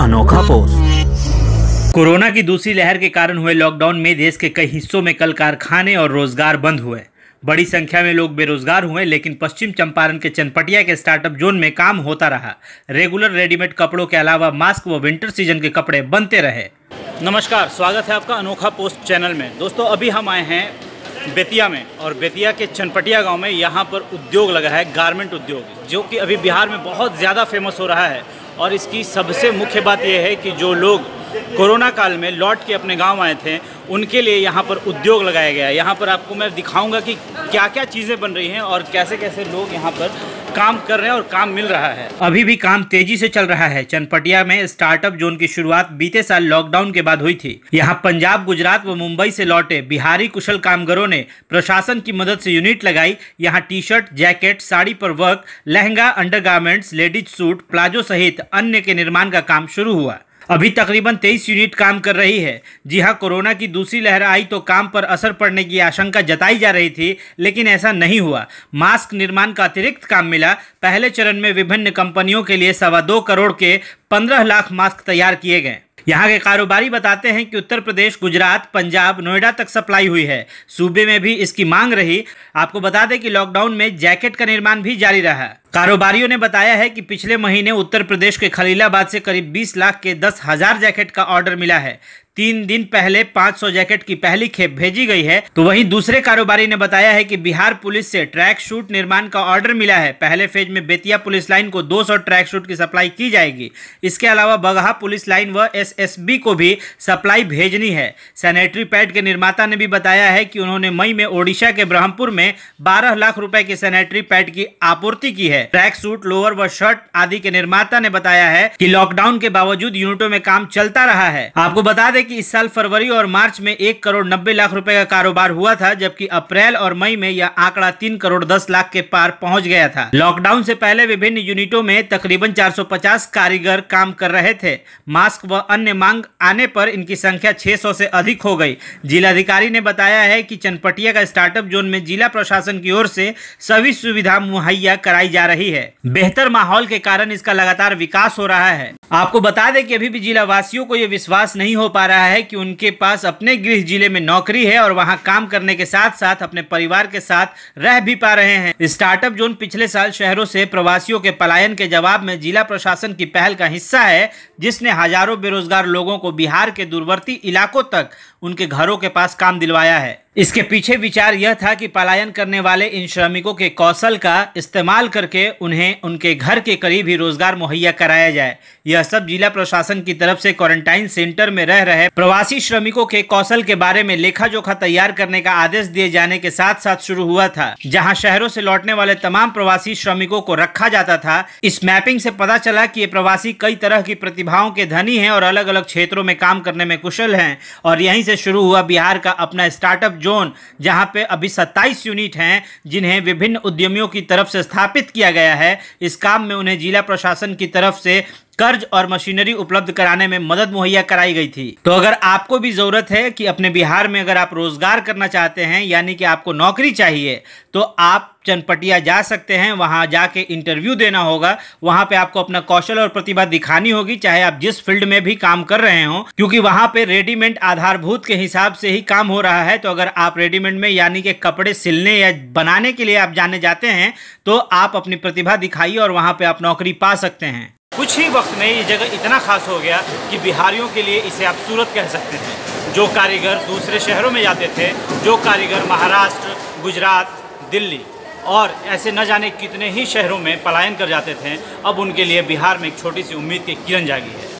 अनोखा हम्म। Post corona की दूसरी लहर के कारण हुए लॉकडाउन में देश के कई हिस्सों में कल कारखाने और रोजगार बंद हुए बड़ी संख्या में लोग बेरोजगार हुए लेकिन पश्चिम चंपारण के चनपटिया के स्टार्टअप जोन में काम होता रहा रेगुलर रेडीमेड कपड़ों के अलावा मास्क व विंटर सीजन के कपड़े बनते रहे नमस्कार स्वागत है आपका अनोखा पोस्ट चैनल में दोस्तों अभी हम आए हैं बेतिया में और बेतिया के चनपटिया गांव में यहाँ पर उद्योग लगा है गारमेंट उद्योग जो कि अभी बिहार में बहुत ज़्यादा फेमस हो रहा है और इसकी सबसे मुख्य बात यह है कि जो लोग कोरोना काल में लौट के अपने गांव आए थे उनके लिए यहाँ पर उद्योग लगाया गया यहां यहाँ पर आपको मैं दिखाऊंगा कि क्या क्या चीज़ें बन रही हैं और कैसे कैसे लोग यहाँ पर काम कर रहे हैं और काम मिल रहा है अभी भी काम तेजी से चल रहा है चनपटिया में स्टार्टअप जोन की शुरुआत बीते साल लॉकडाउन के बाद हुई थी यहाँ पंजाब गुजरात व मुंबई से लौटे बिहारी कुशल कामगारों ने प्रशासन की मदद से यूनिट लगाई यहाँ टी शर्ट जैकेट साड़ी पर work lehenga under ladies suit palazzo सहित अन्य के निर्माण का काम शुरू हुआ अभी तकरीबन तेईस यूनिट काम कर रही है जी हाँ कोरोना की दूसरी लहर आई तो काम पर असर पड़ने की आशंका जताई जा रही थी लेकिन ऐसा नहीं हुआ मास्क निर्माण का अतिरिक्त काम मिला पहले चरण में विभिन्न कंपनियों के लिए सवा दो करोड़ के पंद्रह लाख मास्क तैयार किए गए यहाँ के कारोबारी बताते हैं कि उत्तर प्रदेश गुजरात पंजाब नोएडा तक सप्लाई हुई है सूबे में भी इसकी मांग रही आपको बता दें कि लॉकडाउन में जैकेट का निर्माण भी जारी रहा कारोबारियों ने बताया है कि पिछले महीने उत्तर प्रदेश के खलीलाबाद से करीब 20 लाख के दस हजार जैकेट का ऑर्डर मिला है तीन दिन पहले 500 जैकेट की पहली खेप भेजी गई है तो वहीं दूसरे कारोबारी ने बताया है कि बिहार पुलिस से ट्रैक शूट निर्माण का ऑर्डर मिला है पहले फेज में बेतिया पुलिस लाइन को 200 ट्रैक शूट की सप्लाई की जाएगी इसके अलावा बगहा पुलिस लाइन व एसएसबी को भी सप्लाई भेजनी है सैनिटरी पैड के निर्माता ने भी बताया है कि उन्होंने मई में ओडिशा के ब्रह्मपुर में बारह लाख रुपए के सैनिटरी पैड की आपूर्ति की है ट्रैक सूट लोअर व शर्ट आदि के निर्माता ने बताया है की लॉकडाउन के बावजूद यूनिटों में काम चलता रहा है आपको बता दें कि इस साल फरवरी और मार्च में एक करोड़ नब्बे लाख रुपए का कारोबार हुआ था जबकि अप्रैल और मई में यह आंकड़ा तीन करोड़ दस लाख के पार पहुंच गया था लॉकडाउन से पहले विभिन्न यूनिटों में तकरीबन 450 कारीगर काम कर रहे थे मास्क व अन्य मांग आने पर इनकी संख्या 600 से अधिक हो गई जिलाधिकारी ने बताया है की चनपटिया का स्टार्टअप जोन में जिला प्रशासन की ओर से सभी सुविधा मुहैया कराई जा रही है बेहतर माहौल के कारण इसका लगातार विकास हो रहा है आपको बता दें कि अभी भी जिला वासियों को ये विश्वास नहीं हो पा रहा है कि उनके पास अपने गृह जिले में नौकरी है और वहां काम करने के साथ साथ अपने परिवार के साथ रह भी पा रहे हैं स्टार्टअप जोन पिछले साल शहरों से प्रवासियों के पलायन के जवाब में जिला प्रशासन की पहल का हिस्सा है जिसने हजारों बेरोजगार लोगों को बिहार के दूरवर्ती इलाकों तक उनके घरों के पास काम दिलवाया है इसके पीछे विचार यह था कि पलायन करने वाले इन श्रमिकों के कौशल का इस्तेमाल करके उन्हें उनके घर के करीब ही रोजगार मुहैया कराया जाए यह सब जिला प्रशासन की तरफ से क्वारंटाइन सेंटर में रह रहे प्रवासी श्रमिकों के कौशल के बारे में लेखा जोखा तैयार करने का आदेश दिए जाने के साथ साथ शुरू हुआ था जहाँ शहरों से लौटने वाले तमाम प्रवासी श्रमिकों को रखा जाता था इस मैपिंग से पता चला की ये प्रवासी कई तरह की प्रतिभाओं के धनी है और अलग अलग क्षेत्रों में काम करने में कुशल है और यही से शुरू हुआ बिहार का अपना स्टार्टअप जोन जहां पे अभी सत्ताईस यूनिट हैं जिन्हें विभिन्न उद्यमियों की तरफ से स्थापित किया गया है इस काम में उन्हें जिला प्रशासन की तरफ से कर्ज और मशीनरी उपलब्ध कराने में मदद मुहैया कराई गई थी तो अगर आपको भी ज़रूरत है कि अपने बिहार में अगर आप रोज़गार करना चाहते हैं यानी कि आपको नौकरी चाहिए तो आप चनपटिया जा सकते हैं वहाँ जाके इंटरव्यू देना होगा वहाँ पे आपको अपना कौशल और प्रतिभा दिखानी होगी चाहे आप जिस फील्ड में भी काम कर रहे हो क्योंकि वहाँ पे रेडीमेड आधारभूत के हिसाब से ही काम हो रहा है तो अगर आप रेडीमेड में यानी कि कपड़े सिलने या बनाने के लिए आप जाने जाते हैं तो आप अपनी प्रतिभा दिखाइए और वहाँ पर आप नौकरी पा सकते हैं कुछ ही वक्त में ये जगह इतना खास हो गया कि बिहारियों के लिए इसे आप सूरत कह सकते हैं जो कारीगर दूसरे शहरों में जाते थे जो कारीगर महाराष्ट्र गुजरात दिल्ली और ऐसे न जाने कितने ही शहरों में पलायन कर जाते थे अब उनके लिए बिहार में एक छोटी सी उम्मीद की किरण जागी है